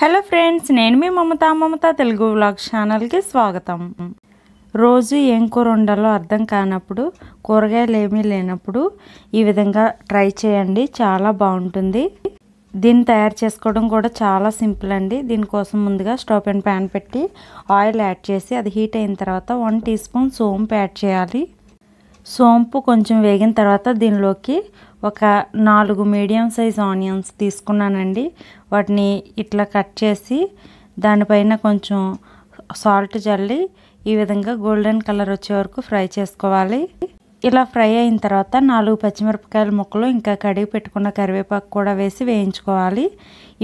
hello friends నేను మీ మమత మమత Telugu vlog ఛానల్కి స్వాగతం రోజు ఏం కూర ఉండాలో అర్థం కానప్పుడు కూరగాయలు ఏమీ లేనప్పుడు ఈ విధంగా ట్రై చేయండి చాలా బాగుంటుంది దీన్ని తయారు చేసుకోవడం కూడా చాలా సింపుల్ అండి దీనికోసం ముందుగా స్టవ్ అండ్ ప్యాన్ పెట్టి ఆయిల్ యాడ్ చేసి అది హీట్ అయిన తర్వాత వన్ టీ స్పూన్ సోంపు యాడ్ చేయాలి సోంపు కొంచెం వేగిన తర్వాత దీనిలోకి ఒక నాలుగు మీడియం సైజ్ ఆనియన్స్ తీసుకున్నానండి వాటిని ఇట్లా కట్ చేసి దానిపైన కొంచెం సాల్ట్ జల్లి ఈ విధంగా గోల్డెన్ కలర్ వచ్చే వరకు ఫ్రై చేసుకోవాలి ఇలా ఫ్రై అయిన తర్వాత నాలుగు పచ్చిమిరపకాయల ముక్కలు ఇంకా కడిగి పెట్టుకున్న కరివేపాకు కూడా వేసి వేయించుకోవాలి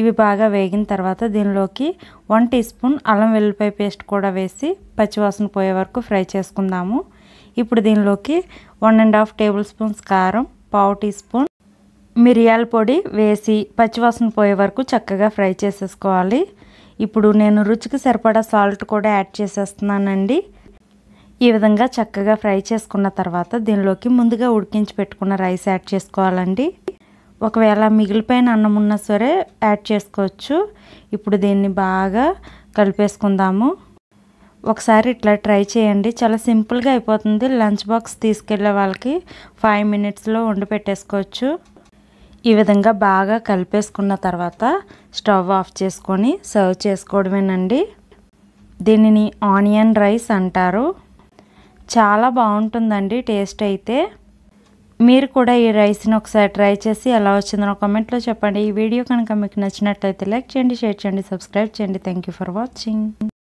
ఇవి బాగా వేగిన తర్వాత దీనిలోకి వన్ టీ స్పూన్ అల్లం వెల్లిపాయ పేస్ట్ కూడా వేసి పచ్చివాసన పోయే వరకు ఫ్రై చేసుకుందాము ఇప్పుడు దీనిలోకి one and half tablespoons కారం పావు టీ స్పూన్ మిరియాల పొడి వేసి పచ్చివాసన పోయే వరకు చక్కగా ఫ్రై చేసేసుకోవాలి ఇప్పుడు నేను రుచికి సరిపడా సాల్ట్ కూడా యాడ్ చేసేస్తున్నానండి ఈ విధంగా చక్కగా ఫ్రై చేసుకున్న తర్వాత దీనిలోకి ముందుగా ఉడికించి పెట్టుకున్న రైస్ యాడ్ చేసుకోవాలండి ఒకవేళ మిగిలిపోయిన అన్నం ఉన్నా సరే యాడ్ చేసుకోవచ్చు ఇప్పుడు దీన్ని బాగా కలిపేసుకుందాము ఒకసారి ఇట్లా ట్రై చేయండి చాలా సింపుల్గా అయిపోతుంది లంచ్ బాక్స్ తీసుకెళ్ళే వాళ్ళకి ఫైవ్ మినిట్స్లో వండి పెట్టేసుకోవచ్చు ఈ విధంగా బాగా కలిపేసుకున్న తర్వాత స్టవ్ ఆఫ్ చేసుకొని సర్వ్ చేసుకోవడమేనండి దీనిని ఆనియన్ రైస్ అంటారు చాలా బాగుంటుందండి టేస్ట్ అయితే మీరు కూడా ఈ రైస్ని ఒకసారి ట్రై చేసి ఎలా వచ్చిందో కామెంట్లో చెప్పండి ఈ వీడియో కనుక మీకు నచ్చినట్లయితే లైక్ చేయండి షేర్ చేయండి సబ్స్క్రైబ్ చేయండి థ్యాంక్ ఫర్ వాచింగ్